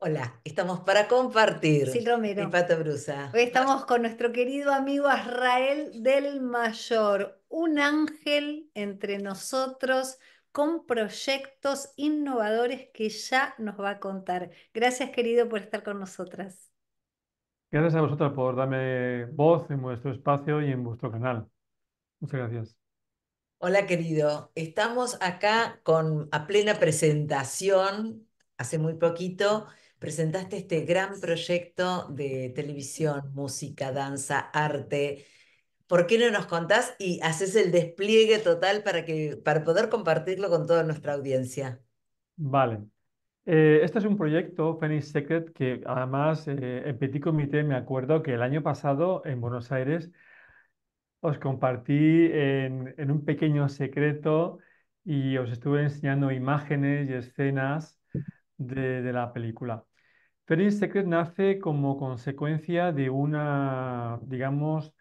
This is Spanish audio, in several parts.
Hola, estamos para compartir. Sí, Romero. Pato brusa. Hoy estamos con nuestro querido amigo Israel del Mayor, un ángel entre nosotros con proyectos innovadores que ya nos va a contar. Gracias, querido, por estar con nosotras. Gracias a vosotras por darme voz en vuestro espacio y en vuestro canal. Muchas gracias. Hola, querido. Estamos acá con a plena presentación hace muy poquito presentaste este gran proyecto de televisión, música, danza, arte. ¿Por qué no nos contás y haces el despliegue total para, que, para poder compartirlo con toda nuestra audiencia? Vale. Eh, este es un proyecto, Phoenix Secret, que además eh, en Petit Comité me acuerdo que el año pasado en Buenos Aires os compartí en, en un pequeño secreto y os estuve enseñando imágenes y escenas de, la película. Fairy Secret nace como consecuencia de una, digamos,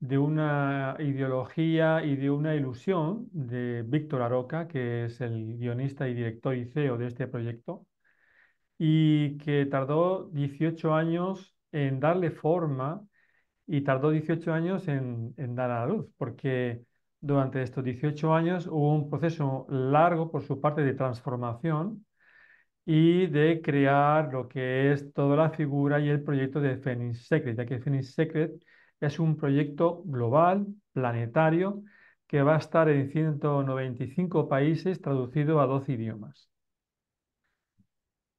de una ideología y de una ilusión de Víctor Aroca, que es el guionista y director y CEO de este proyecto, y que tardó 18 años en darle forma y tardó 18 años en, en dar a la luz, porque durante estos 18 años hubo un proceso largo por su parte de transformación y de crear lo que es toda la figura y el proyecto de Phoenix Secret, ya que Phoenix Secret es un proyecto global, planetario, que va a estar en 195 países traducido a 12 idiomas.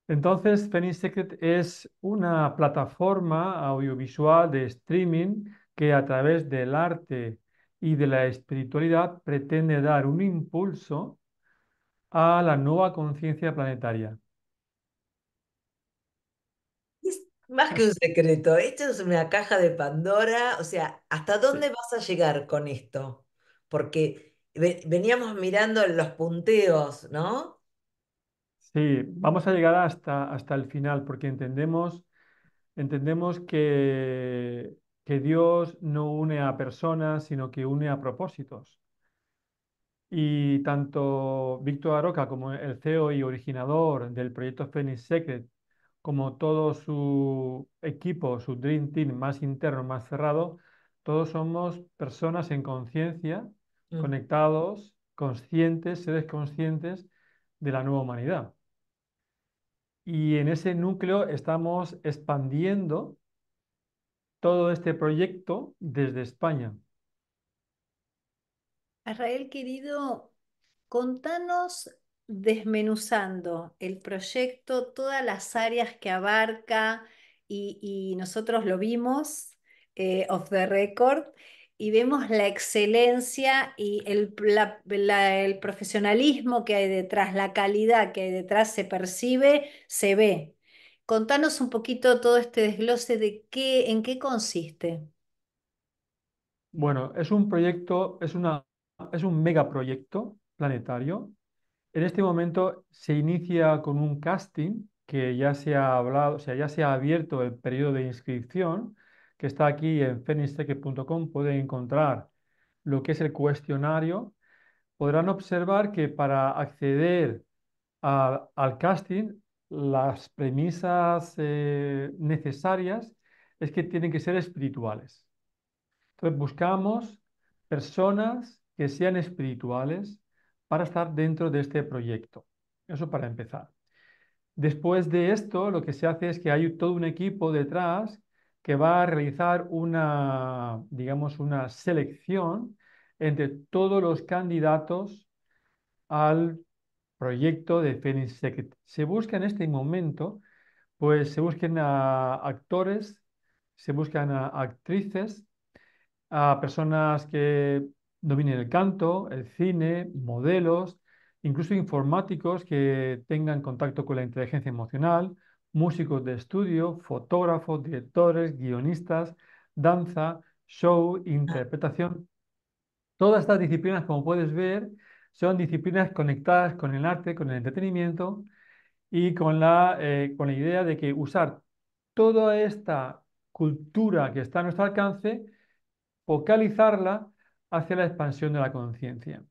Entonces, Phoenix Secret es una plataforma audiovisual de streaming que a través del arte y de la espiritualidad pretende dar un impulso a la nueva conciencia planetaria, Más que un secreto, esto es una caja de Pandora, o sea, ¿hasta dónde vas a llegar con esto? Porque veníamos mirando los punteos, ¿no? Sí, vamos a llegar hasta, hasta el final, porque entendemos, entendemos que, que Dios no une a personas, sino que une a propósitos. Y tanto Víctor Aroca como el CEO y originador del proyecto Phoenix Secret, como todo su equipo, su Dream Team más interno, más cerrado, todos somos personas en conciencia, mm. conectados, conscientes, seres conscientes de la nueva humanidad. Y en ese núcleo estamos expandiendo todo este proyecto desde España. Israel, querido, contanos desmenuzando el proyecto, todas las áreas que abarca y, nosotros lo vimos eh, off the record y vemos la excelencia y el, profesionalismo que hay detrás, la calidad que hay detrás, se percibe, se ve. Contanos un poquito todo este desglose de qué, en qué consiste. Bueno, es un proyecto, es, una, es un megaproyecto planetario en este momento se inicia con un casting que ya se ha hablado, o sea, ya se ha abierto el periodo de inscripción que está aquí en fenistech.com. Pueden encontrar lo que es el cuestionario. Podrán observar que para acceder al casting, las premisas eh, necesarias es que tienen que ser espirituales. Entonces buscamos personas que sean espirituales, para estar dentro de este proyecto. Eso para empezar. Después de esto, lo que se hace es que hay todo un equipo detrás que va a realizar una, digamos, una selección entre todos los candidatos al proyecto de Phoenix Secret. Se busca en este momento, pues se buscan a actores, se buscan a actrices, a personas que dominen el canto, el cine, modelos, incluso informáticos que tengan contacto con la inteligencia emocional, músicos de estudio, fotógrafos, directores, guionistas, danza, show, interpretación. Todas estas disciplinas, como puedes ver, son disciplinas conectadas con el arte, con el entretenimiento y con la, eh, con la idea de que usar toda esta cultura que está a nuestro alcance, focalizarla hacia la expansión de la conciencia.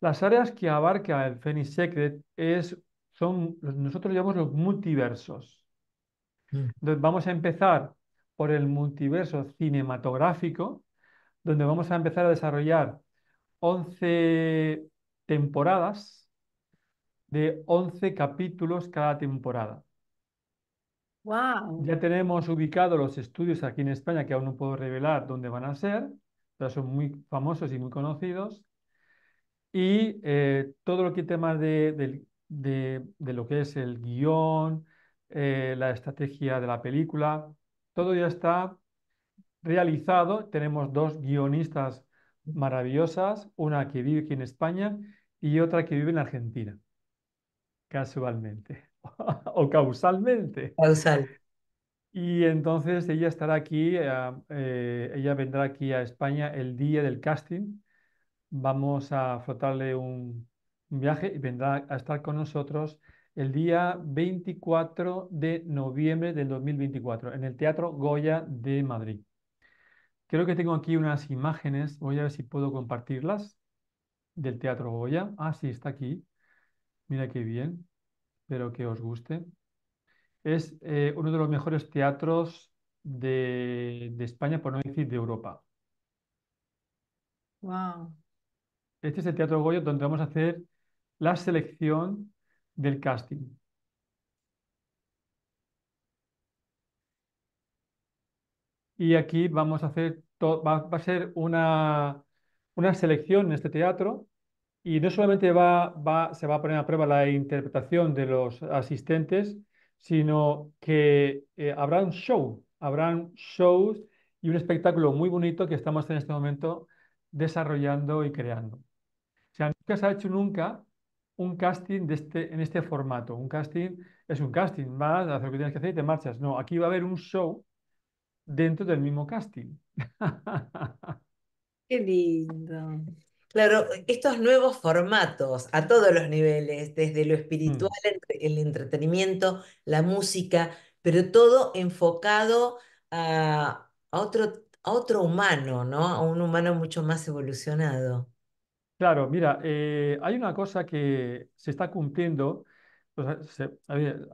Las áreas que abarca el Phoenix Secret es, son, nosotros llamamos los multiversos. Mm. vamos a empezar por el multiverso cinematográfico, donde vamos a empezar a desarrollar 11 temporadas de 11 capítulos cada temporada. Wow. Ya tenemos ubicados los estudios aquí en España, que aún no puedo revelar dónde van a ser, son muy famosos y muy conocidos. Y eh, todo lo que temas de, de, de, lo que es el guión, eh, la estrategia de la película, todo ya está realizado. Tenemos dos guionistas maravillosas, una que vive aquí en España y otra que vive en Argentina, casualmente o causalmente. Y entonces ella estará aquí, ah, eh, ella vendrá aquí a España el día del casting. Vamos a frotarle un, un viaje y vendrá a estar con nosotros el día 24 de noviembre del 2024 en el Teatro Goya de Madrid. Creo que tengo aquí unas imágenes, voy a ver si puedo compartirlas, del Teatro Goya. Ah, sí, está aquí. Mira qué bien, espero que os guste es eh, uno de los mejores teatros de, España, por no decir de Europa. Wow. Este es el Teatro Goyo donde vamos a hacer la selección del casting. Y aquí vamos a hacer, va, a ser una, selección en este teatro y no solamente va, se va a poner a prueba la interpretación de los asistentes, sino que eh, habrá un show, habrán shows y un espectáculo muy bonito que estamos en este momento desarrollando y creando. O sea, nunca se ha hecho nunca un casting este, en este formato. Un casting es un casting, más, hacer lo que tienes que hacer y te marchas. No, aquí va a haber un show dentro del mismo casting. Qué lindo. Claro, estos nuevos formatos a todos los niveles, desde lo mm. espiritual, el entretenimiento, la música, pero todo enfocado a, otro, a otro humano, ¿no? A un humano mucho más evolucionado. Claro, mira, eh, hay una cosa que se está cumpliendo.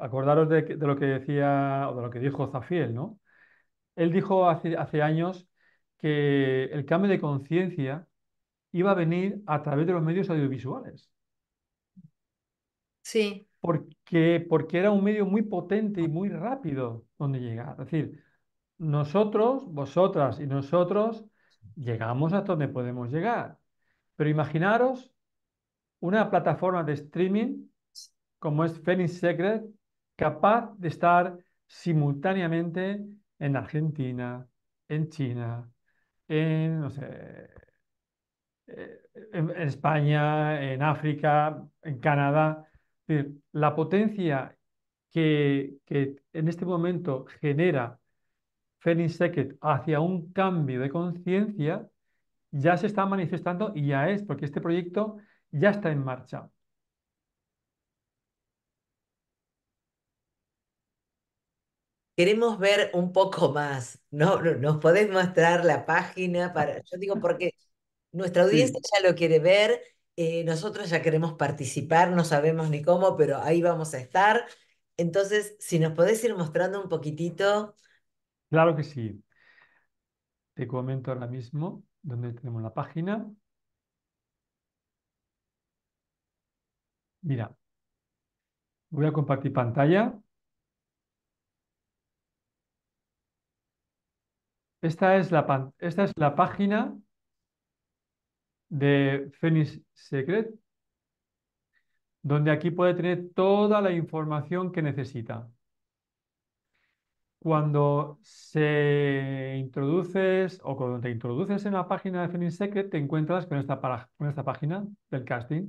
acordaros de, lo que decía o de lo que dijo Zafiel, ¿no? Él dijo hace años que el cambio de conciencia iba a venir a través de los medios audiovisuales. Sí. Porque, porque era un medio muy potente y muy rápido donde llegar. Es decir, nosotros, vosotras y nosotros llegamos a donde podemos llegar. Pero imaginaros una plataforma de streaming como es Phoenix Secret, capaz de estar simultáneamente en Argentina, en China, en, no sé, en España, en África, en Canadá. la potencia que, en este momento genera Félix Secret hacia un cambio de conciencia ya se está manifestando y ya es, porque este proyecto ya está en marcha. Queremos ver un poco más, ¿no? Nos podéis mostrar la página para, yo digo, porque nuestra audiencia ya lo quiere ver, eh, nosotros ya queremos participar, no sabemos ni cómo, pero ahí vamos a estar. Entonces, si nos podés ir mostrando un poquitito. Claro que sí. Te comento ahora mismo dónde tenemos la página. Mira, voy a compartir pantalla. Esta es la, esta es la página de Phoenix Secret, donde aquí puede tener toda la información que necesita. Cuando se introduces o cuando te introduces en la página de Phoenix Secret, te encuentras con esta, con esta página del casting.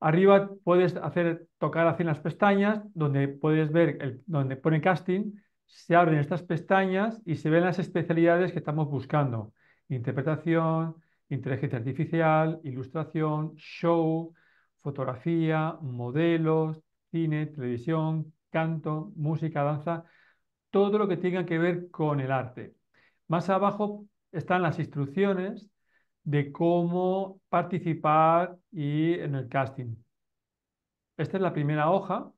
Arriba puedes hacer, tocar hacia las pestañas, donde puedes ver donde pone casting, se abren estas pestañas y se ven las especialidades que estamos buscando. Interpretación, inteligencia artificial, ilustración, show, fotografía, modelos, cine, televisión, canto, música, danza, todo lo que tenga que ver con el arte. Más abajo están las instrucciones de cómo participar y en el casting. Esta es la primera hoja,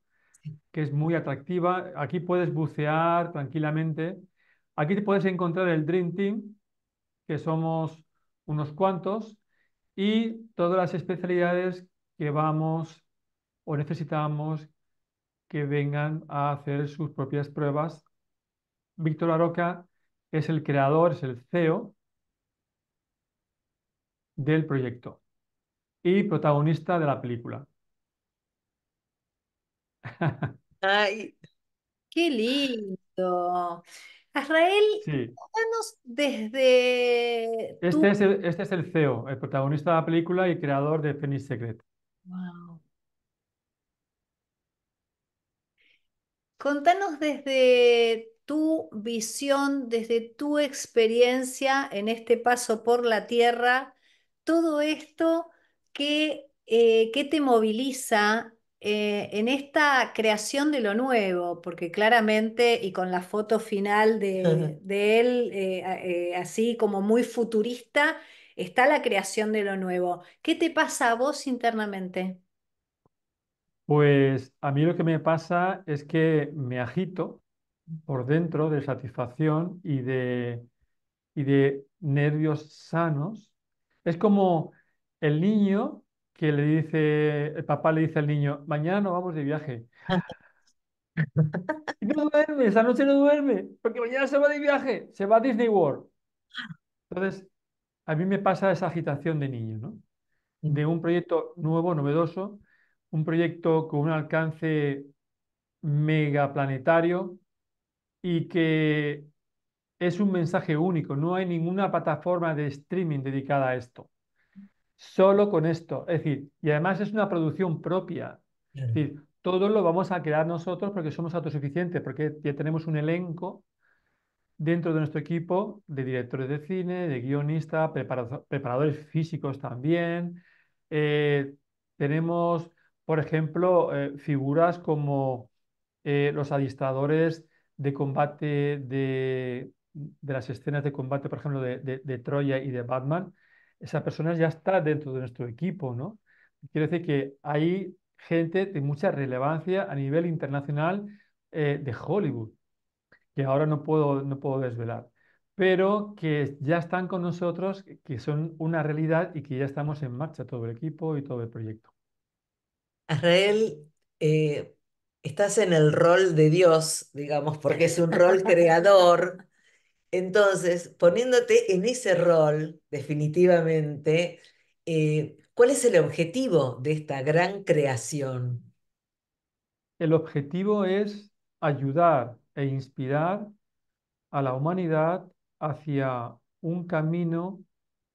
que es muy atractiva. Aquí puedes bucear tranquilamente. Aquí te puedes encontrar el Dream Team, que somos unos cuantos, y todas las especialidades que vamos o necesitamos que vengan a hacer sus propias pruebas. Víctor Aroca es el creador, es el CEO del proyecto y protagonista de la película. Ay, qué lindo. Azrael, sí. desde... Este, es el, este CEO, el protagonista de la película y creador de Phoenix Secret. Wow. Contanos desde tu visión, desde tu experiencia en este paso por la Tierra, todo esto que, eh, que te moviliza eh, en esta creación de lo nuevo, porque claramente y con la foto final de, él, eh, eh, así como muy futurista, está la creación de lo nuevo. ¿Qué te pasa a vos internamente? Pues a mí lo que me pasa es que me agito por dentro de satisfacción y de, y de nervios sanos. Es como el niño que le dice, el papá le dice al niño, mañana no vamos de viaje. no duerme, esa noche no duerme, porque mañana se va de viaje, se va a Disney World. Entonces, a mí me pasa esa agitación de niño, ¿no? Mm. De un proyecto nuevo, novedoso, un proyecto con un alcance megaplanetario y que es un mensaje único. No hay ninguna plataforma de streaming dedicada a esto solo con esto. Es decir, y además es una producción propia. Es decir, todo lo vamos a crear nosotros porque somos autosuficientes, porque ya tenemos un elenco dentro de nuestro equipo de directores de cine, de guionistas, preparadores físicos también. Eh, tenemos, por ejemplo, eh, figuras como eh, los adiestradores de combate de, las escenas de combate, por ejemplo, de Troya y de Batman, esa persona ya está dentro de nuestro equipo, ¿no? quiere decir que hay gente de mucha relevancia a nivel internacional eh, de Hollywood, que ahora no puedo, no puedo desvelar, pero que ya están con nosotros, que son una realidad y que ya estamos en marcha todo el equipo y todo el proyecto. Israel, eh, estás en el rol de Dios, digamos, porque es un rol creador. Entonces, poniéndote en ese rol, definitivamente, eh, ¿cuál es el objetivo de esta gran creación? El objetivo es ayudar e inspirar a la humanidad hacia un camino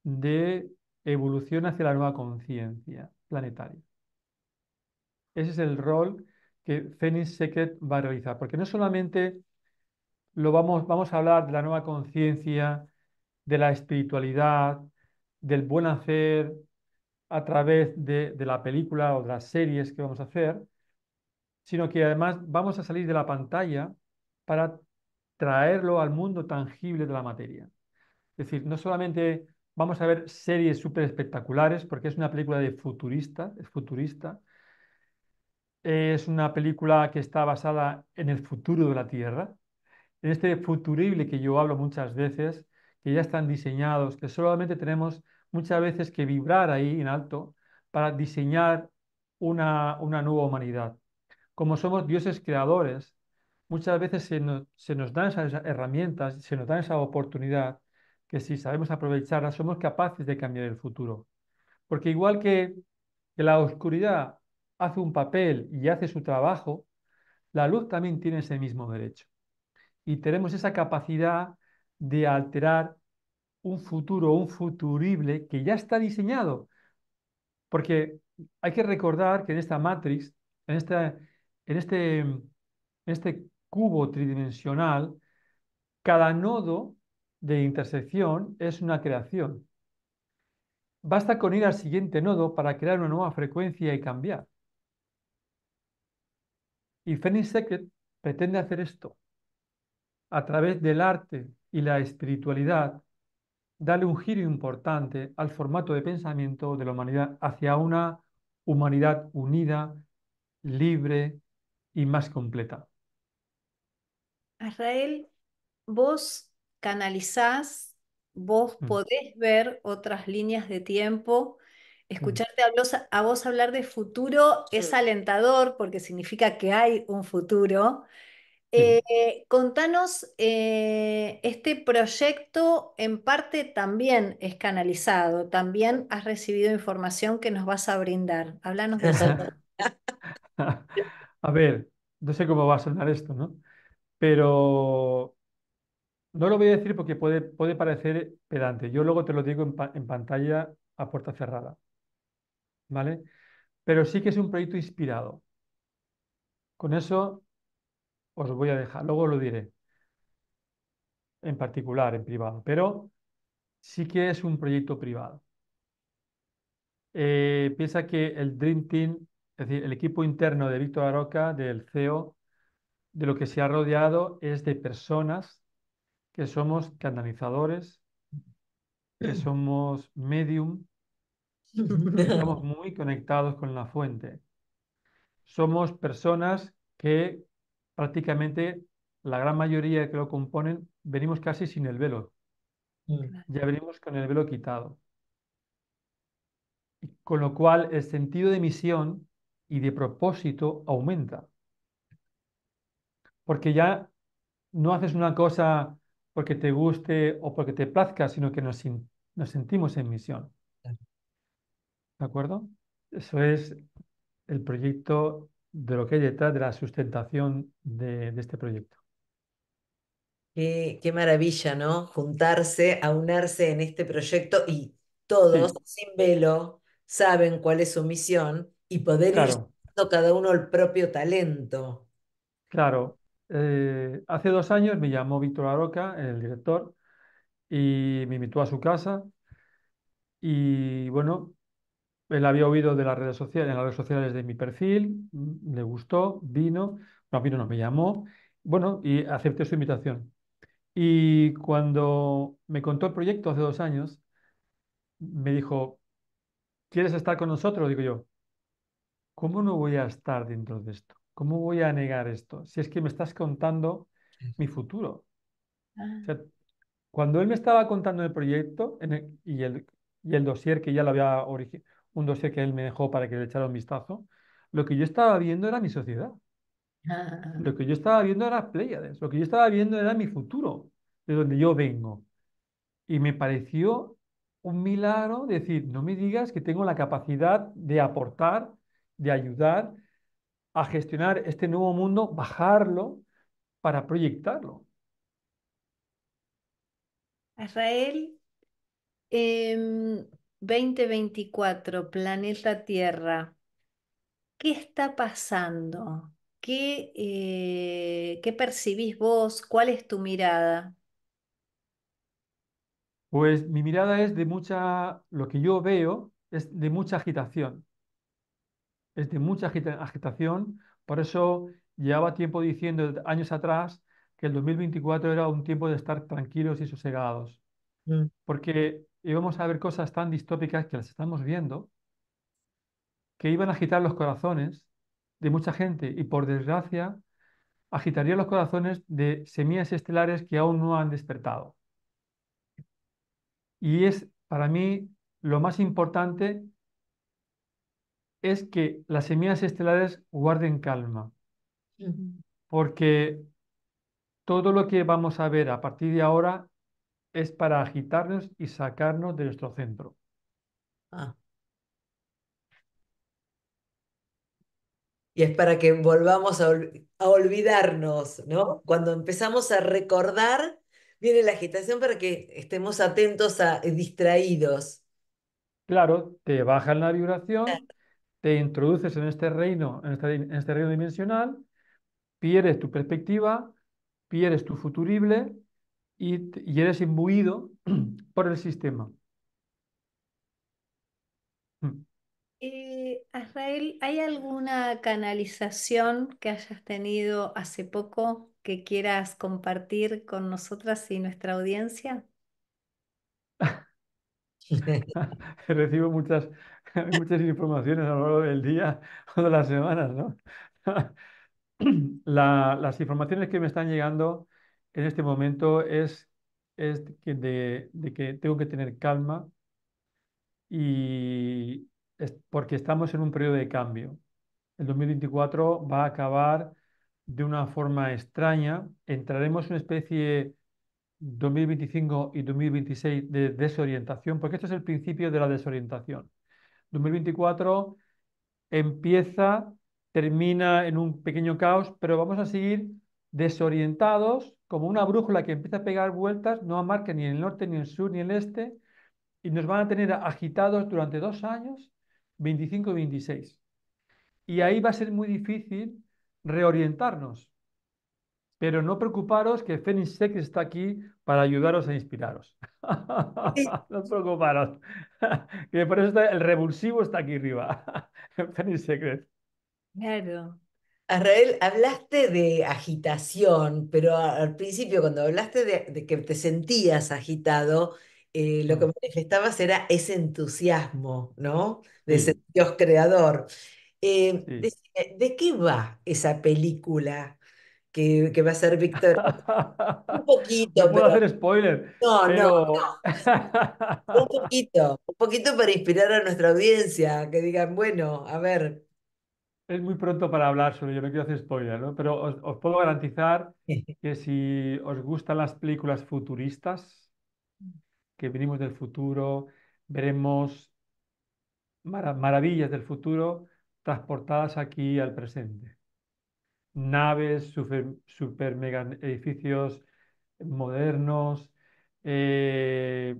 de evolución hacia la nueva conciencia planetaria. Ese es el rol que Phoenix Secret va a realizar, porque no solamente vamos, a hablar de la nueva conciencia, de la espiritualidad, del buen hacer a través de, de la película o de las series que vamos a hacer, sino que además vamos a salir de la pantalla para traerlo al mundo tangible de la materia. Es decir, no solamente vamos a ver series súper espectaculares, porque es una película de futurista, es futurista, es una película que está basada en el futuro de la Tierra, en este futurible que yo hablo muchas veces, que ya están diseñados, que solamente tenemos muchas veces que vibrar ahí en alto para diseñar una, nueva humanidad. Como somos dioses creadores, muchas veces se nos, se nos dan esas herramientas, se nos dan esa oportunidad que si sabemos aprovecharla, somos capaces de cambiar el futuro. Porque igual que la oscuridad hace un papel y hace su trabajo, la luz también tiene ese mismo derecho y tenemos esa capacidad de alterar un futuro, un futurible que ya está diseñado. Porque hay que recordar que en esta matrix, en, en, este, este cubo tridimensional, cada nodo de intersección es una creación. Basta con ir al siguiente nodo para crear una nueva frecuencia y cambiar. Y Phoenix Secret pretende hacer esto a través del arte y la espiritualidad, darle un giro importante al formato de pensamiento de la humanidad hacia una humanidad unida, libre y más completa. Israel, vos canalizás, vos mm. podés ver otras líneas de tiempo. Mm. Escucharte a vos, hablar de futuro es alentador porque significa que hay un futuro. Eh, contanos, eh, este proyecto en parte también es canalizado, también has recibido información que nos vas a brindar. Háblanos de eso. a ver, no sé cómo va a sonar esto, ¿no? Pero no lo voy a decir porque puede, puede parecer pedante. Yo luego te lo digo en, en pantalla a puerta cerrada. ¿Vale? Pero sí que es un proyecto inspirado. Con eso os voy a dejar, luego lo diré en particular, en privado, pero sí que es un proyecto privado. Eh, piensa que el Dream Team, es decir, el equipo interno de Víctor Aroca, del CEO, de lo que se ha rodeado es de personas que somos canalizadores, que somos medium, que estamos muy conectados con la fuente. Somos personas que prácticamente la gran mayoría que lo componen, venimos casi sin el velo. Mm. Ya venimos con el velo quitado. Con lo cual, el sentido de misión y de propósito aumenta. Porque ya no haces una cosa porque te guste o porque te plazca, sino que nos, nos sentimos en misión. ¿De acuerdo? Eso es el proyecto de lo que hay detrás de la sustentación de, este proyecto. Qué, qué, maravilla, ¿no? Juntarse, aunarse en este proyecto y todos, sin velo, saben cuál es su misión y poder ir cada uno el propio talento. Claro. Eh, hace dos años me llamó Víctor Aroca, el director, y me invitó a su casa. Y bueno, él había oído de las redes sociales, en las redes sociales de mi perfil, mm, le gustó, vino, no vino, no me llamó, bueno, y acepté su invitación. Y cuando me contó el proyecto hace dos años, me dijo, ¿quieres estar con nosotros? Digo yo, ¿cómo no voy a estar dentro de esto? ¿Cómo voy a negar esto? Si es que me estás contando mi futuro. Ah. cuando él me estaba contando el proyecto y el, y el dossier que ya lo había originado, un dossier que él me dejó para que le echara un vistazo, lo que yo estaba viendo era mi sociedad. Lo ah. que yo estaba viendo era Pleiades, lo que yo estaba viendo era mi futuro, de donde yo vengo. Y me pareció un milagro decir, no me digas que tengo la capacidad de aportar, de ayudar a gestionar este nuevo mundo, bajarlo para proyectarlo. Israel, em, 2024, planeta Tierra, ¿qué está pasando? ¿Qué, eh, ¿qué percibís vos? ¿Cuál es tu mirada? Pues mi mirada es de mucha, lo que yo veo es de mucha agitación, es de mucha agitación, por eso llevaba tiempo diciendo años atrás que el 2024 era un tiempo de estar tranquilos y sosegados, mm. porque y vamos a ver cosas tan distópicas que las estamos viendo, que iban a agitar los corazones de mucha gente y por desgracia agitaría los corazones de semillas estelares que aún no han despertado. Y es para mí lo más importante es que las semillas estelares guarden calma, porque todo lo que vamos a ver a partir de ahora es para agitarnos y sacarnos de nuestro centro. Ah. Y es para que volvamos a, olvidarnos, ¿no? Cuando empezamos a recordar, viene la agitación para que estemos atentos a eh, distraídos. Claro, te bajan la vibración, te introduces en este reino, en en este reino dimensional, pierdes tu perspectiva, pierdes tu futurible, y, eres imbuido por el sistema. Israel, mm. eh, ¿hay alguna canalización que hayas tenido hace poco que quieras compartir con nosotras y nuestra audiencia? Recibo muchas, muchas informaciones a lo largo del día o de las semanas, ¿no? las informaciones que me están llegando en este momento es, de, que tengo que tener calma y porque estamos en un periodo de cambio. El 2024 va a acabar de una forma extraña. Entraremos en una especie 2025 y 2026 de desorientación, porque esto es el principio de la desorientación. 2024 empieza, termina en un pequeño caos, pero vamos a seguir desorientados como una brújula que empieza a pegar vueltas, no marca ni el norte, ni el sur, ni el este, y nos van a tener agitados durante dos años, 25 y 26. Y ahí va a ser muy difícil reorientarnos. Pero no preocuparos que Fénix Secret está aquí para ayudaros a inspiraros. no os preocuparos. que por eso el revulsivo está aquí arriba. Fénix Secret. Claro. Arrael, hablaste de agitación, pero al principio cuando hablaste de, que te sentías agitado, eh, lo que mm. manifestabas era ese entusiasmo, ¿no? De ese Dios creador. Eh, eh, de, qué va esa película que, va a ser Víctor? un poquito. No puedo hacer spoiler. no, no. un poquito, un poquito para inspirar a nuestra audiencia, que digan, bueno, a ver, es muy pronto para hablar sobre ello, no quiero hacer spoiler, ¿no? Pero os, puedo garantizar que si os gustan las películas futuristas, que venimos del futuro, veremos maravillas del futuro transportadas aquí al presente. Naves, super, mega edificios modernos, eh,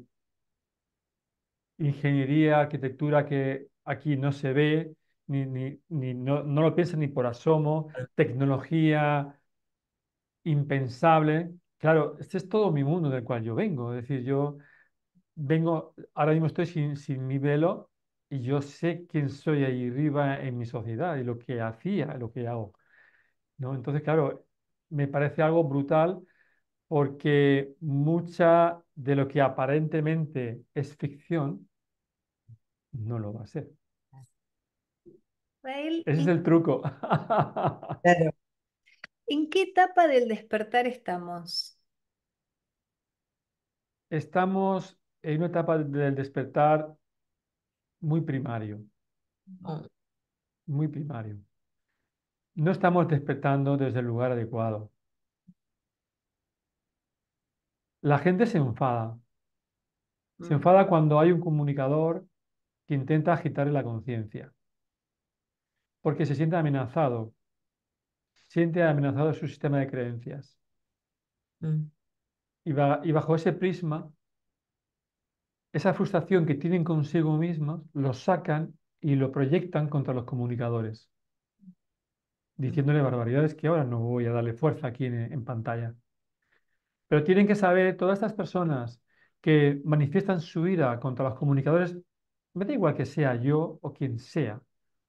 ingeniería, arquitectura que aquí no se ve, ni, no, no, lo piensa ni por asomo, tecnología impensable. Claro, este es todo mi mundo del cual yo vengo. Es decir, yo vengo, ahora mismo estoy sin, sin mi velo y yo sé quién soy ahí arriba en mi sociedad y lo que hacía, lo que hago. ¿no? Entonces, claro, me parece algo brutal porque mucha de lo que aparentemente es ficción no lo va a ser. Ese es el truco. ¿En qué etapa del despertar estamos? Estamos en una etapa del despertar muy primario. Mm. Muy primario. No estamos despertando desde el lugar adecuado. La gente se enfada. Se mm. enfada cuando hay un comunicador que intenta agitar la conciencia porque se siente amenazado, siente amenazado su sistema de creencias. Mm. Y, bajo ese prisma, esa frustración que tienen consigo mismos, lo sacan y lo proyectan contra los comunicadores, diciéndole barbaridades que ahora no voy a darle fuerza aquí en, en pantalla. Pero tienen que saber, todas estas personas que manifiestan su ira contra los comunicadores, me da igual que sea yo o quien sea,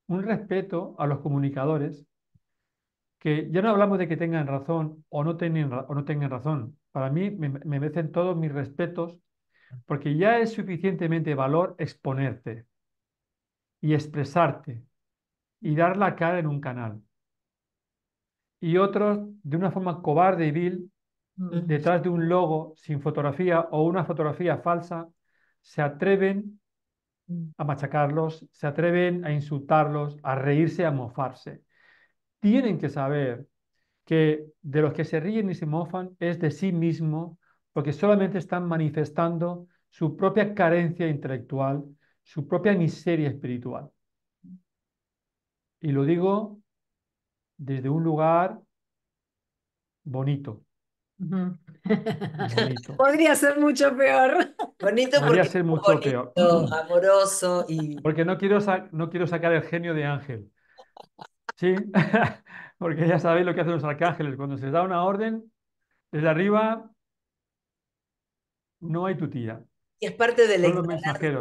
un respeto a los comunicadores, que ya no hablamos de que tengan razón o no tengan, o no tengan razón. Para mí me, me merecen todos mis respetos porque ya es suficientemente valor exponerte y expresarte y dar la cara en un canal. Y otros, de una forma cobarde y vil, mm. detrás de un logo sin fotografía o una fotografía falsa, se atreven Mm. a machacarlos, se atreven a insultarlos, a reírse, a mofarse. Tienen que saber que de los que se ríen y se mofan es de sí mismo, porque solamente están manifestando su propia carencia intelectual, su propia miseria espiritual. Y lo digo desde un lugar bonito, Podría ser mucho peor. Bonito Podría ser mucho peor. Amoroso y. Porque no quiero, no quiero sacar el genio de Ángel. Sí, porque ya sabéis lo que hacen los arcángeles. Cuando se les da una orden, desde arriba no hay tutía. Y es parte de la ignorancia.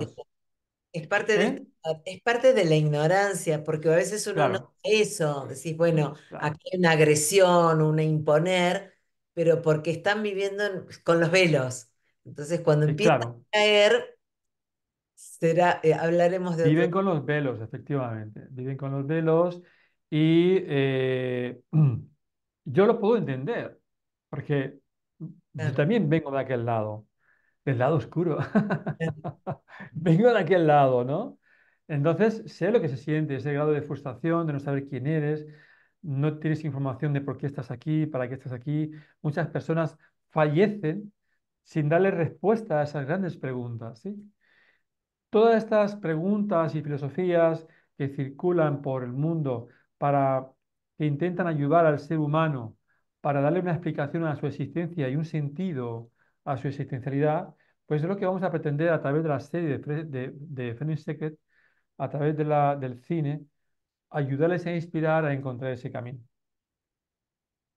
Es parte, de, ¿Eh? es parte de la ignorancia, porque a veces uno no eso. Decís, bueno, aquí hay una agresión, una imponer, pero porque están viviendo con los velos. Entonces, cuando empiezan a caer, será, eh, hablaremos de... Viven con los velos, efectivamente. Viven con los velos y eh, yo lo puedo entender, porque yo también vengo de aquel lado, del lado oscuro. vengo de aquel lado, ¿no? Entonces, sé lo que se siente, ese grado de frustración, de no saber quién eres, no tienes información de por qué estás aquí, para qué estás aquí. Muchas personas fallecen sin darle respuesta a esas grandes preguntas. Todas estas preguntas y filosofías que circulan por el mundo para que intentan ayudar al ser humano para darle una explicación a su existencia y un sentido a su existencialidad, pues es lo que vamos a pretender a través de la serie de, de, de Secret, a través del cine, ayudarles a inspirar a encontrar ese camino.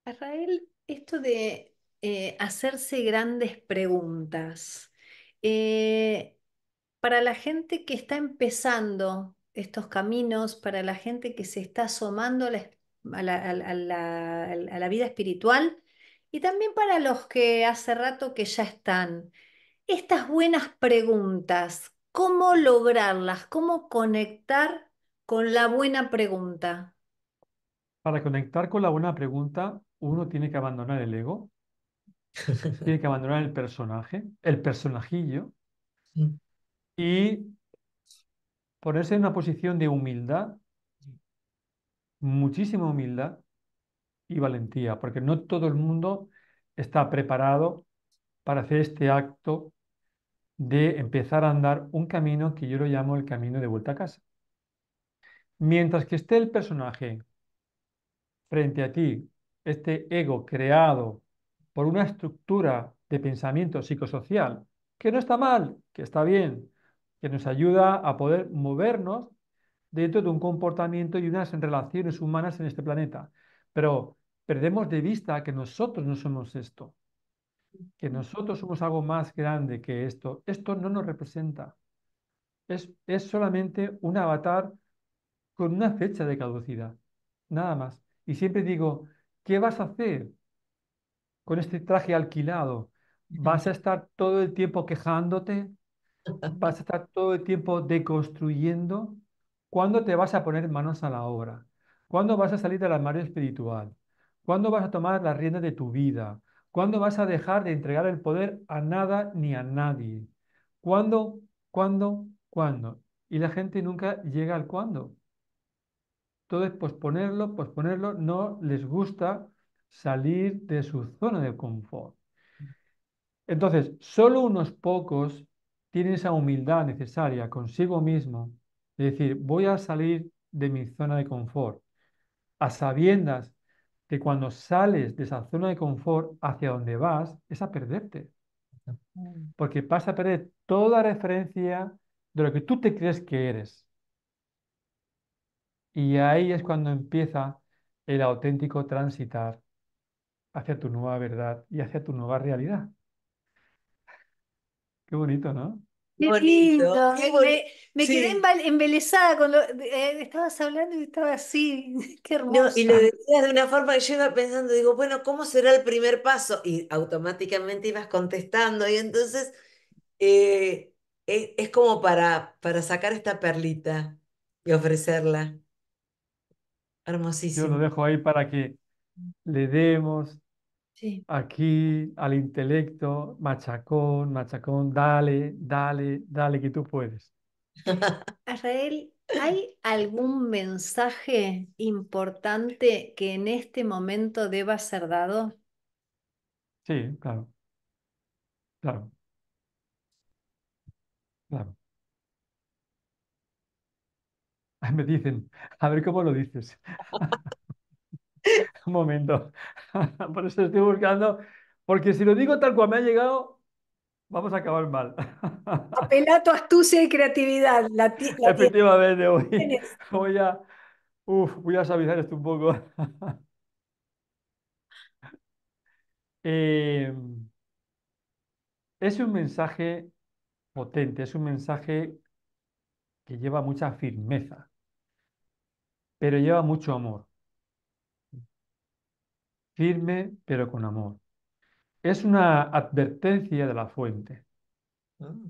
Israel, esto de eh, hacerse grandes preguntas. Eh, para la gente que está empezando estos caminos, para la gente que se está asomando a la, a la vida espiritual y también para los que hace rato que ya están, estas buenas preguntas, ¿cómo lograrlas? ¿Cómo conectar con la buena pregunta? Para conectar con la buena pregunta, uno tiene que abandonar el ego, tiene que abandonar el personaje, el personajillo, y ponerse en una posición de humildad, muchísima humildad y valentía, porque no todo el mundo está preparado para hacer este acto de empezar a andar un camino que yo lo llamo el camino de vuelta a casa. Mientras que esté el personaje frente a ti, este ego creado por una estructura de pensamiento psicosocial, que no está mal, que está bien, que nos ayuda a poder movernos dentro de un comportamiento y unas relaciones humanas en este planeta. Pero perdemos de vista que nosotros no somos esto, que mm. nosotros somos algo más grande que esto. Esto no nos representa. Es, es solamente un avatar con una fecha de caducidad, nada más. Y siempre digo, ¿qué vas a hacer con este traje alquilado? ¿Vas a estar todo el tiempo quejándote? ¿Vas a estar todo el tiempo deconstruyendo? ¿Cuándo te vas a poner manos a la obra? ¿Cuándo vas a salir del armario espiritual? ¿Cuándo vas a tomar la rienda de tu vida? ¿Cuándo vas a dejar de entregar el poder a nada ni a nadie? ¿Cuándo? ¿Cuándo? ¿Cuándo? Y la gente nunca llega al cuándo. Entonces, posponerlo, posponerlo, no les gusta salir de su zona de confort. Entonces, solo unos pocos tienen esa humildad necesaria consigo mismo, de decir, voy a salir de mi zona de confort, a sabiendas que cuando sales de esa zona de confort hacia donde vas es a perderte. Porque vas a perder toda referencia de lo que tú te crees que eres. Y ahí es cuando empieza el auténtico transitar hacia tu nueva verdad y hacia tu nueva realidad. Qué bonito, ¿no? Qué bonito. Me, quedé embelesada con lo. Eh, estabas hablando y estaba así. Qué hermoso. y lo decías de una forma que yo iba pensando, digo, bueno, ¿cómo será el primer paso? Y automáticamente ibas contestando. Y entonces eh, e, es, como para, para sacar esta perlita y ofrecerla. Yo lo dejo ahí para que le demos aquí al intelecto, machacón, machacón, dale, dale, dale que tú puedes. Israel, ¿hay algún mensaje importante que en este momento deba ser dado? Sí, claro. Claro. Claro. Me dicen, a ver cómo lo dices. Un momento. Por eso estoy buscando, porque si lo digo tal cual me ha llegado, vamos a acabar mal. Apelato a astucia y creatividad. La Efectivamente, voy, voy, a, uf, voy a suavizar esto un poco. Em, es un mensaje potente, es un mensaje que lleva mucha firmeza pero lleva mm. mucho amor. Firme, pero con amor. Es una advertencia de la fuente. Mm.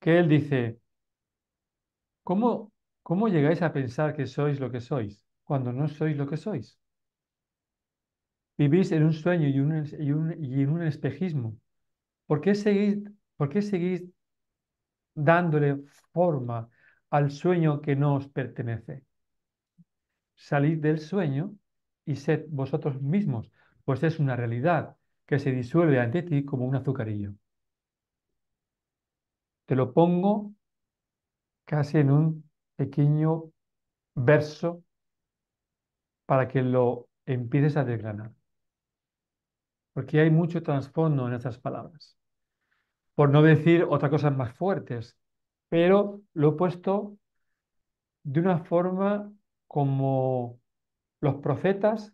Que él dice, ¿cómo, ¿cómo llegáis a pensar que sois lo que sois cuando no sois lo que sois? Vivís en un sueño y, en un espejismo. ¿Por qué por qué seguís dándole forma al sueño que no os pertenece. Salid del sueño y sed vosotros mismos, pues es una realidad que se disuelve ante ti como un azucarillo. Te lo pongo casi en un pequeño verso para que lo empieces a desgranar. Porque hay mucho trasfondo en estas palabras. Por no decir otras cosas más fuertes pero lo he puesto de una forma como los profetas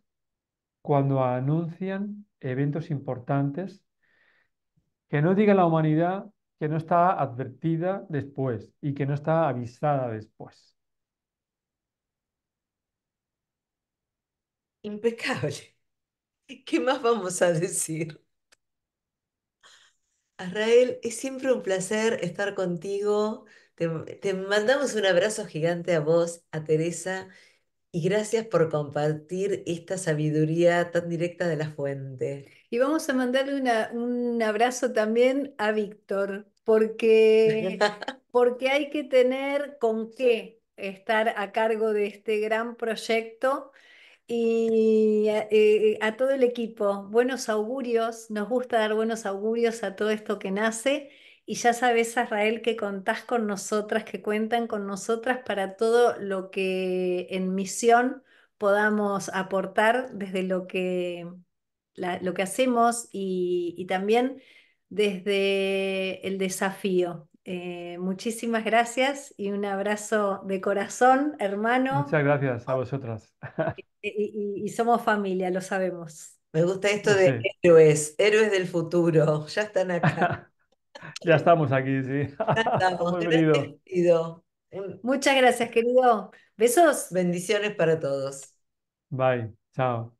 cuando anuncian eventos importantes que no diga la humanidad que no está advertida después y que no está avisada después. Impecable. ¿Qué más vamos a decir? Israel, es siempre un placer estar contigo. Te, mandamos un abrazo gigante a vos, a Teresa, y gracias por compartir esta sabiduría tan directa de la fuente. Y vamos a mandarle un abrazo también a Víctor, porque, porque hay que tener con qué estar a cargo de este gran proyecto y eh, eh, a, todo el equipo, buenos augurios, nos gusta dar buenos augurios a todo esto que nace. Y ya sabes, Israel, que contás con nosotras, que cuentan con nosotras para todo lo que en misión podamos aportar desde lo que, lo que hacemos y, también desde el desafío. Eh, muchísimas gracias y un abrazo de corazón, hermano. Muchas gracias a vosotras. Y, somos familia, lo sabemos. Me gusta esto de héroes, héroes del futuro, ya están acá. ya estamos aquí, sí. Ya estamos, este em, Muchas gracias, querido. Besos. Bendiciones para todos. Bye, chao.